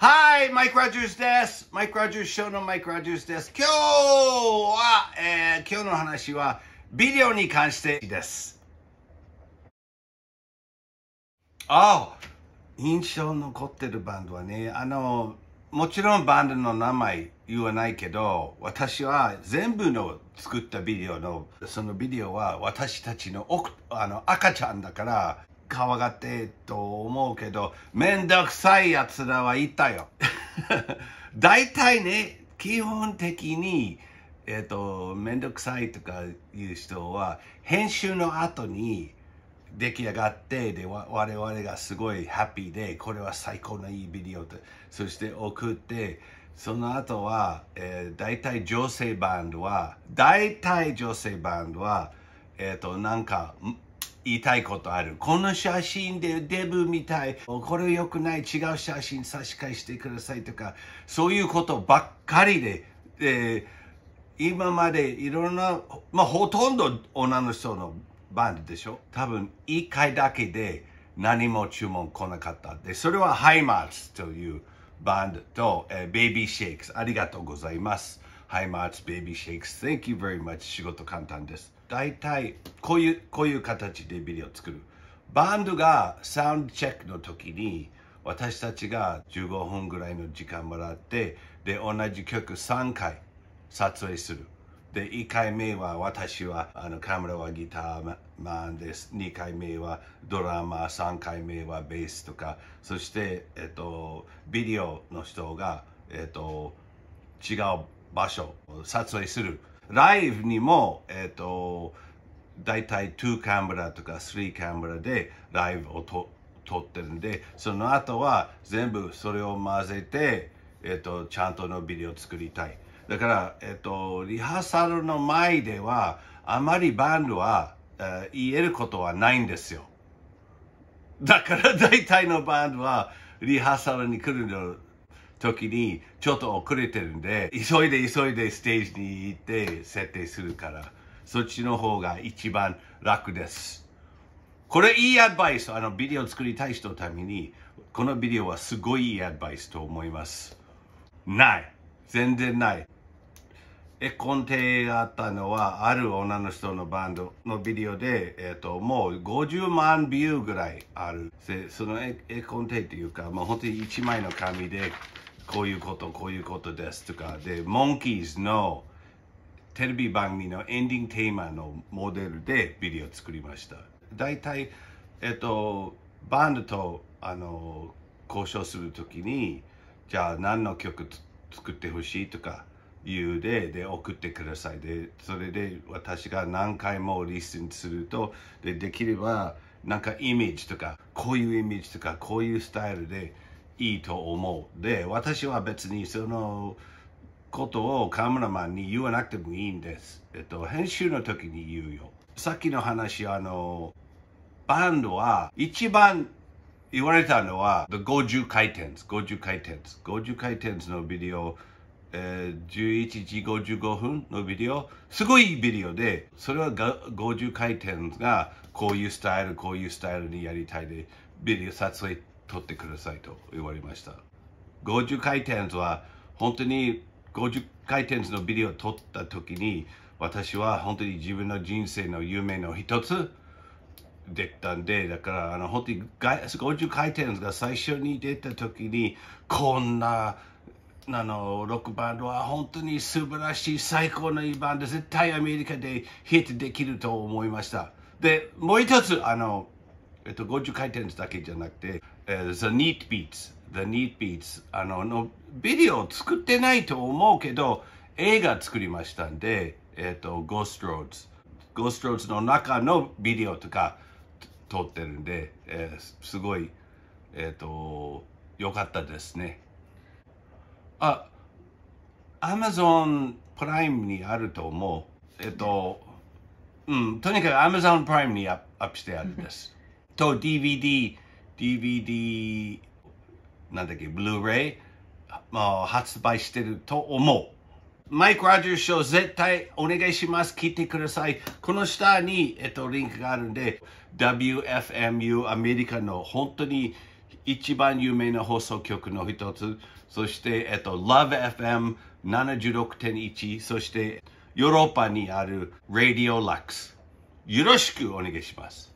はい、マイク・ロジュースです。マイク・ロジュースショーのマイク・ロジュースです。今日は、えー、今日の話は、ビデオに関してです。あ、oh, 印象残ってるバンドはね、あの、もちろんバンドの名前言わないけど、私は全部の作ったビデオの、そのビデオは私たちのあの赤ちゃんだから、かわがてと思うけど、めんどくさい奴らはいたよ。大体ね、基本的に、えっ、ー、と、めんどくさいとかいう人は、編集の後に出来上がって、で、我々がすごいハッピーで、これは最高のいいビデオと、そして送って、その後は、えー、大体女性バンドは、大体女性バンドは、えっ、ー、と、なんか、言いたいことある。この写真でデブみたい。これ良くない。違う写真差し替えしてくださいとか、そういうことばっかりで、えー、今までいろんな、まあほとんど女の人のバンドでしょ多分1回だけで何も注文来なかった。で、それはハイマーツというバンドと、えー、ベイビーシェイクス。ありがとうございます。ハイマーツ、ベイビーシェイクス。Thank you very much. 仕事簡単です。大体こういうこういう形でビデオを作るバンドがサウンドチェックの時に私たちが15分ぐらいの時間もらってで同じ曲3回撮影するで1回目は私はあのカメラはギターマンです2回目はドラマ3回目はベースとかそして、えっと、ビデオの人が、えっと、違う場所を撮影するライブにも、えっ、ー、と、大体2カメラとか3カメラでライブをと撮ってるんで、その後は全部それを混ぜて、えっ、ー、と、ちゃんとのビデオ作りたい。だから、えっ、ー、と、リハーサルの前では、あまりバンドは、えー、言えることはないんですよ。だから大体のバンドはリハーサルに来るの時にちょっと遅れてるんで、急いで急いでステージに行って設定するから、そっちの方が一番楽です。これいいアドバイス。あの、ビデオ作りたい人のために、このビデオはすごいいいアドバイスと思います。ない。全然ない。エコンテがあったのは、ある女の人のバンドのビデオで、えっ、ー、と、もう50万ビューぐらいある。で、そのエコンテっていうか、まあ本当に1枚の紙で、こういうこと、こういうことですとか、で、モンキーズのテレビ番組のエンディングテーマのモデルでビデオ作りました。大体、えっと、バンドとあの交渉するときに、じゃあ何の曲作ってほしいとか言うで、で、送ってください。で、それで私が何回もリスンすると、で、できれば、なんかイメージとか、こういうイメージとか、こういうスタイルで、いいと思う。で、私は別にそのことをカメラマンに言わなくてもいいんです。えっと、編集の時に言うよ。さっきの話、あの、バンドは一番言われたのは、50回転、50回転、50回転のビデオ、えー、11時55分のビデオ、すごいビデオで、それは50回転がこういうスタイル、こういうスタイルにやりたいで、ビデオ撮影取ってくださいと言われました。50回転は本当に50回転のビデオを撮った時に私は本当に自分の人生の夢の一つできたんでだからあの本当に50回転が最初に出た時にこんなあの6バンドは本当に素晴らしい最高のいいバンド絶対アメリカでヒットできると思いましたでもう一つあのえっと、50回転だけじゃなくて、えー、The Neat Beats、The Neat Beats あののビデオ作ってないと思うけど、映画作りましたんで、えっと、Ghost Roads。Ghost Roads の中のビデオとか撮ってるんで、えー、すごい、えっ、と、良かったですね。あ、Amazon プライムにあると思う。えっ、と、うん、とにかく Amazon プライムにアップしてあるんです。と DVD、DVD、なんだっけ、ブルーレイ、まあ、発売してると思う。マイク・ラジューショー絶対お願いします。聞いてください。この下に、えっと、リンクがあるんで、WFMU アメリカの本当に一番有名な放送局の一つ、そして、えっと、LoveFM76.1、そして、ヨーロッパにある Radio Lux。よろしくお願いします。